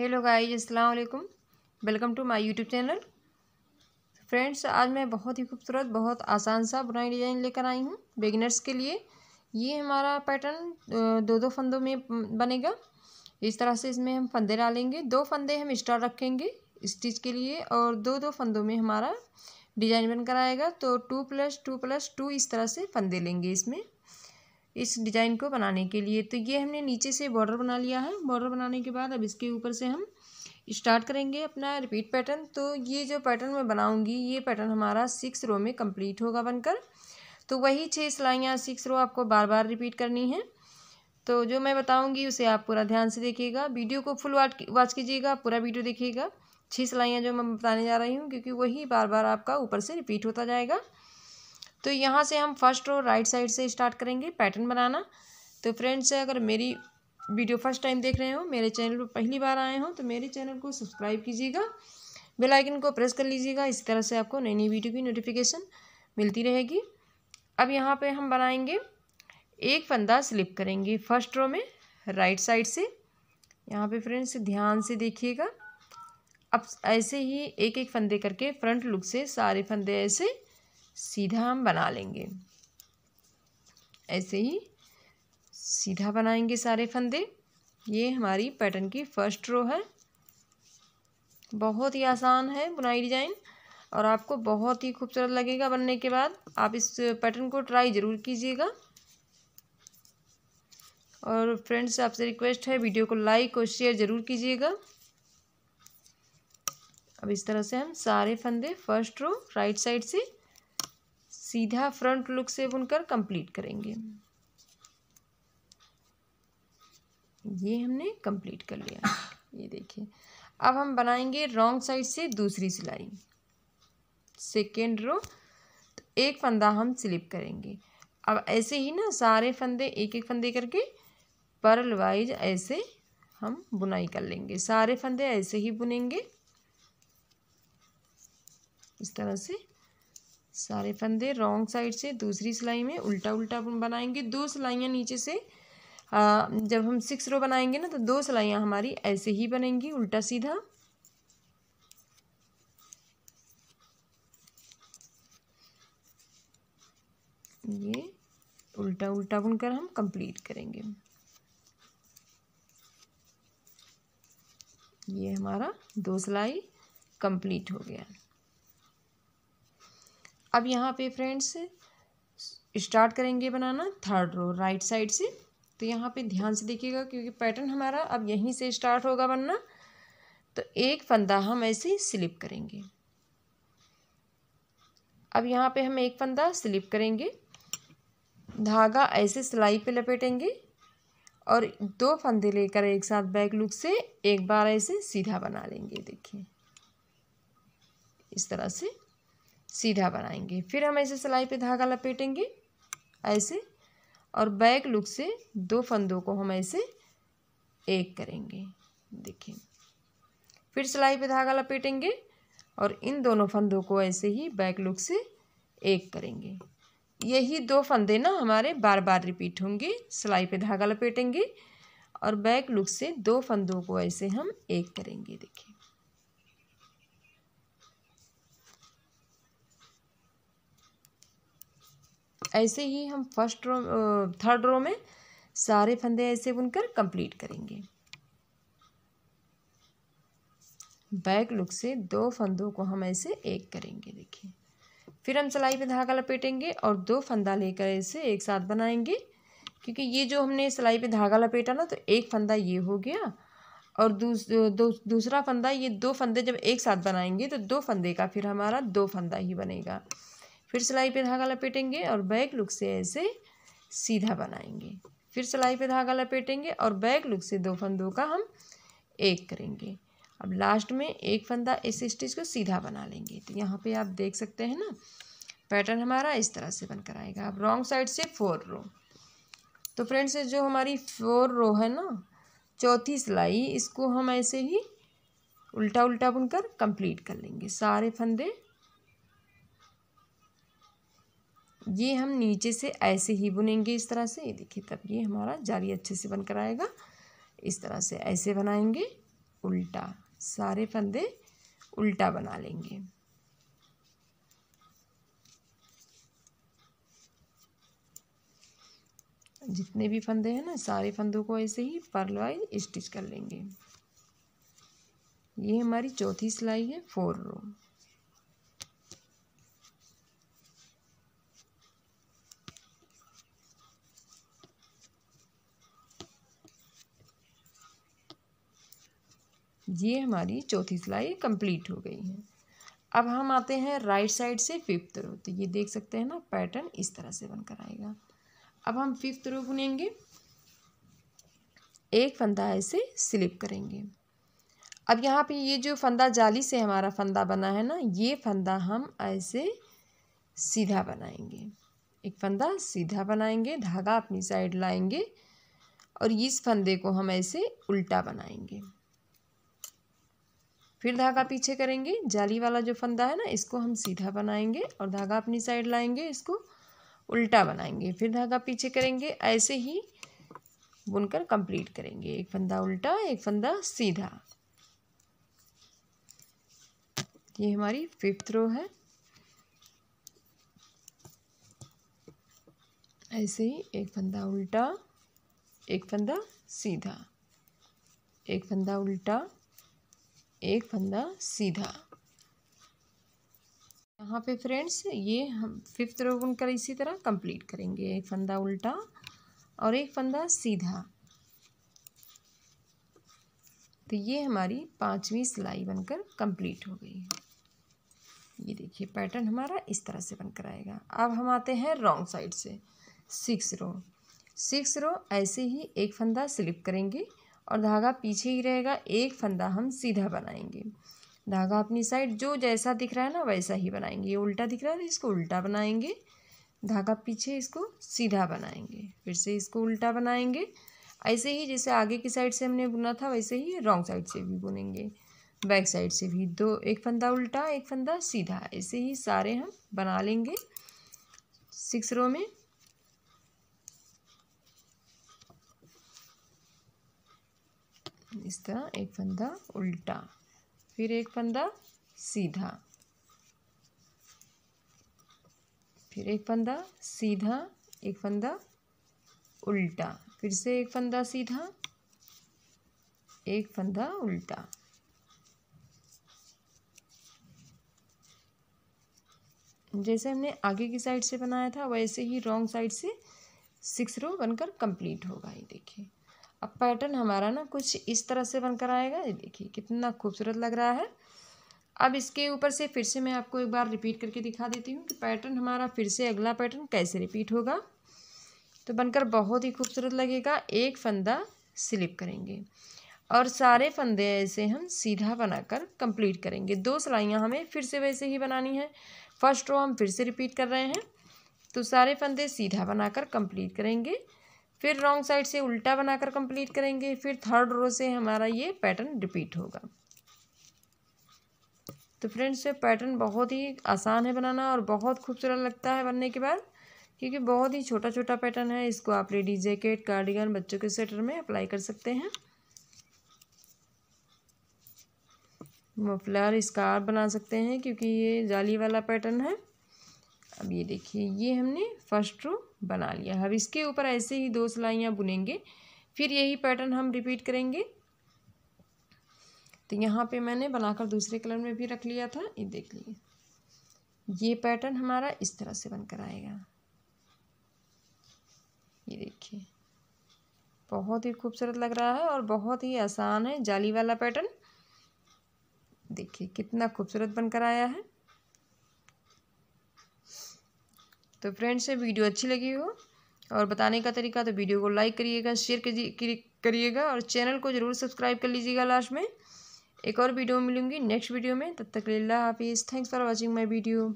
hello guys अस्सलाम welcome to my YouTube channel friends आज मैं बहुत ही खूबसूरत बहुत आसान सा बुनाई डिज़ाइन लेकर आई हूँ बिगिनर्स के लिए ये हमारा पैटर्न दो दो फंदों में बनेगा इस तरह से इसमें हम फंदे डालेंगे दो फंदे हम स्टार रखेंगे स्टिच के लिए और दो दो फंदों में हमारा डिज़ाइन बनकर आएगा तो two plus two plus two इस तरह से फंदे लेंगे इसमें इस डिज़ाइन को बनाने के लिए तो ये हमने नीचे से बॉर्डर बना लिया है बॉर्डर बनाने के बाद अब इसके ऊपर से हम स्टार्ट करेंगे अपना रिपीट पैटर्न तो ये जो पैटर्न मैं बनाऊँगी ये पैटर्न हमारा सिक्स रो में कम्प्लीट होगा बनकर तो वही छः सिलाइयाँ सिक्स रो आपको बार बार रिपीट करनी है तो जो मैं बताऊँगी उसे आप पूरा ध्यान से देखिएगा वीडियो को फुल वॉच कीजिएगा पूरा वीडियो देखिएगा छः सिलाइयाँ जो मैं बताने जा रही हूँ क्योंकि वही बार बार आपका ऊपर से रिपीट होता जाएगा तो यहाँ से हम फर्स्ट रो राइट साइड से स्टार्ट करेंगे पैटर्न बनाना तो फ्रेंड्स अगर मेरी वीडियो फर्स्ट टाइम देख रहे हो मेरे चैनल पर पहली बार आए हों तो मेरे चैनल को सब्सक्राइब कीजिएगा बेल आइकन को प्रेस कर लीजिएगा इस तरह से आपको नई नई वीडियो की नोटिफिकेशन मिलती रहेगी अब यहाँ पे हम बनाएंगे एक फंदा स्लिप करेंगे फर्स्ट रो में राइट साइड से यहाँ पे फ्रेंड्स ध्यान से देखिएगा अब ऐसे ही एक एक फंदे करके फ्रंट लुक से सारे फंदे ऐसे सीधा हम बना लेंगे ऐसे ही सीधा बनाएंगे सारे फंदे ये हमारी पैटर्न की फर्स्ट रो है बहुत ही आसान है बुनाई डिजाइन और आपको बहुत ही खूबसूरत लगेगा बनने के बाद आप इस पैटर्न को ट्राई ज़रूर कीजिएगा और फ्रेंड्स आपसे रिक्वेस्ट है वीडियो को लाइक और शेयर ज़रूर कीजिएगा अब इस तरह से हम सारे फंदे फर्स्ट रो राइट साइड से सीधा फ्रंट लुक से बुनकर कंप्लीट करेंगे ये हमने कंप्लीट कर लिया ये देखिए अब हम बनाएंगे रॉन्ग साइड से दूसरी सिलाई सेकेंड रो तो एक फंदा हम स्लिप करेंगे अब ऐसे ही ना सारे फंदे एक एक फंदे करके पर्ल वाइज ऐसे हम बुनाई कर लेंगे सारे फंदे ऐसे ही बुनेंगे इस तरह से सारे फंदे रॉन्ग साइड से दूसरी सिलाई में उल्टा उल्टा बनाएंगे दो सिलाइयाँ नीचे से आ, जब हम सिक्स रो बनाएंगे ना तो दो सिलाइयाँ हमारी ऐसे ही बनेंगी उल्टा सीधा ये उल्टा उल्टा बुनकर हम कंप्लीट करेंगे ये हमारा दो सिलाई कंप्लीट हो गया अब यहाँ पे फ्रेंड्स स्टार्ट करेंगे बनाना थर्ड रो राइट साइड से तो यहाँ पे ध्यान से देखिएगा क्योंकि पैटर्न हमारा अब यहीं से स्टार्ट होगा बनना तो एक फंदा हम ऐसे स्लिप करेंगे अब यहाँ पे हम एक फंदा स्लिप करेंगे धागा ऐसे सिलाई पे लपेटेंगे और दो फंदे लेकर एक साथ बैक लुक से एक बार ऐसे सीधा बना लेंगे देखिए इस तरह से सीधा बनाएंगे फिर हम ऐसे सिलाई पे धागा लपेटेंगे ऐसे और बैक लुक से दो फंदों को हम ऐसे एक करेंगे देखिए फिर सिलाई पे धागा लपेटेंगे और इन दोनों फंदों को ऐसे ही बैक लुक से एक करेंगे यही दो फंदे ना हमारे बार बार रिपीट होंगे सिलाई पे धागा लपेटेंगे और बैक लुक से दो फंदों को ऐसे हम एक करेंगे देखिए ऐसे ही हम फर्स्ट रो थर्ड रो में सारे फंदे ऐसे बुनकर कंप्लीट करेंगे बैक लुक से दो फंदों को हम ऐसे एक करेंगे देखिए फिर हम सिलाई पे धागा लपेटेंगे और दो फंदा लेकर ऐसे एक साथ बनाएंगे क्योंकि ये जो हमने सिलाई पे धागा लपेटा ना तो एक फंदा ये हो गया और दूस, दू, दूसरा फंदा ये दो फंदे जब एक साथ बनाएंगे तो दो फंदे का फिर हमारा दो फंदा ही बनेगा फिर सिलाई पे धागा लपेटेंगे और बैक लुक से ऐसे सीधा बनाएंगे फिर सिलाई पे धागा लपेटेंगे और बैक लुक से दो फंदों का हम एक करेंगे अब लास्ट में एक फंदा इस स्टिच को सीधा बना लेंगे तो यहाँ पे आप देख सकते हैं ना पैटर्न हमारा इस तरह से बनकर आएगा अब रॉन्ग साइड से फोर रो तो फ्रेंड्स जो हमारी फोर रो है ना चौथी सिलाई इसको हम ऐसे ही उल्टा उल्टा बुनकर कंप्लीट कर लेंगे सारे फंदे ये हम नीचे से ऐसे ही बुनेंगे इस तरह से देखिए तब ये हमारा जाली अच्छे से बनकर आएगा इस तरह से ऐसे बनाएंगे उल्टा सारे फंदे उल्टा बना लेंगे जितने भी फंदे हैं ना सारे फंदों को ऐसे ही पर्ल वाइज स्टिच कर लेंगे ये हमारी चौथी सिलाई है फोर रो ये हमारी चौथी सिलाई कंप्लीट हो गई है अब हम आते हैं राइट साइड से फिफ्थ रो तो ये देख सकते हैं ना पैटर्न इस तरह से बनकर आएगा अब हम फिफ्थ रो बुनेंगे एक फंदा ऐसे स्लिप करेंगे अब यहाँ पे ये जो फंदा जाली से हमारा फंदा बना है ना ये फंदा हम ऐसे सीधा बनाएंगे एक फंदा सीधा बनाएंगे धागा अपनी साइड लाएंगे और इस फंदे को हम ऐसे उल्टा बनाएंगे फिर धागा पीछे करेंगे जाली वाला जो फंदा है ना इसको हम सीधा बनाएंगे और धागा अपनी साइड लाएंगे इसको उल्टा बनाएंगे फिर धागा पीछे करेंगे ऐसे ही बुनकर कंप्लीट करेंगे एक फंदा उल्टा एक फंदा सीधा ये हमारी फिफ्थ रो है ऐसे ही एक फंदा उल्टा एक फंदा सीधा एक फंदा उल्टा एक फंदा सीधा यहाँ पे फ्रेंड्स ये हम फिफ्थ रो बुनकर इसी तरह कंप्लीट करेंगे एक फंदा उल्टा और एक फंदा सीधा तो ये हमारी पांचवी सिलाई बनकर कंप्लीट हो गई है ये देखिए पैटर्न हमारा इस तरह से बनकर आएगा अब हम आते हैं रॉन्ग साइड से सिक्स रो सिक्स रो ऐसे ही एक फंदा स्लिप करेंगे और धागा पीछे ही रहेगा एक फंदा हम सीधा बनाएंगे धागा अपनी साइड जो जैसा दिख रहा है ना वैसा ही बनाएंगे ये उल्टा दिख रहा है तो इसको उल्टा बनाएंगे धागा पीछे इसको सीधा बनाएंगे फिर से इसको उल्टा बनाएंगे ऐसे ही जैसे आगे की साइड से हमने बुना था वैसे ही रॉन्ग साइड से भी बुनेंगे बैक साइड से भी दो एक फंदा उल्टा एक फंदा सीधा ऐसे ही सारे हम बना लेंगे सिक्स रो में इस तरह एक फंदा उल्टा फिर एक फंदा सीधा फिर एक फंदा सीधा एक फंदा उल्टा फिर से एक फंदा सीधा एक फंदा उल्टा जैसे हमने आगे की साइड से बनाया था वैसे ही रॉन्ग साइड से सिक्स रो बनकर कंप्लीट होगा ये देखिए अब पैटर्न हमारा ना कुछ इस तरह से बनकर आएगा ये देखिए कितना खूबसूरत लग रहा है अब इसके ऊपर से फिर से मैं आपको एक बार रिपीट करके दिखा देती हूँ कि पैटर्न हमारा फिर से अगला पैटर्न कैसे रिपीट होगा तो बनकर बहुत ही खूबसूरत लगेगा एक फंदा स्लिप करेंगे और सारे फंदे ऐसे हम सीधा बनाकर कंप्लीट करेंगे दो सिलाइयाँ हमें फिर से वैसे ही बनानी है फर्स्ट रो हम फिर से रिपीट कर रहे हैं तो सारे फंदे सीधा बनाकर कंप्लीट करेंगे फिर रॉन्ग साइड से उल्टा बनाकर कंप्लीट करेंगे फिर थर्ड रो से हमारा ये पैटर्न रिपीट होगा तो फ्रेंड्स ये पैटर्न बहुत ही आसान है बनाना और बहुत खूबसूरत लगता है बनने के बाद क्योंकि बहुत ही छोटा छोटा पैटर्न है इसको आप लेडीज जैकेट कार्डिगन बच्चों के स्वेटर में अप्लाई कर सकते हैं मफलर स्कार बना सकते हैं क्योंकि ये जाली वाला पैटर्न है अब ये देखिए ये हमने फर्स्ट रो बना लिया अब इसके ऊपर ऐसे ही दो सिलाइयाँ बुनेंगे फिर यही पैटर्न हम रिपीट करेंगे तो यहाँ पे मैंने बनाकर दूसरे कलर में भी रख लिया था ये देख लीजिए ये पैटर्न हमारा इस तरह से बनकर आएगा ये देखिए बहुत ही खूबसूरत लग रहा है और बहुत ही आसान है जाली वाला पैटर्न देखिए कितना खूबसूरत बनकर आया है तो फ्रेंड्स वीडियो अच्छी लगी हो और बताने का तरीका तो वीडियो को लाइक करिएगा शेयर करिएगा और चैनल को ज़रूर सब्सक्राइब कर लीजिएगा लास्ट में एक और वीडियो मिलूंगी नेक्स्ट वीडियो में तब तक लाला हाफिज़ thanks for watching my video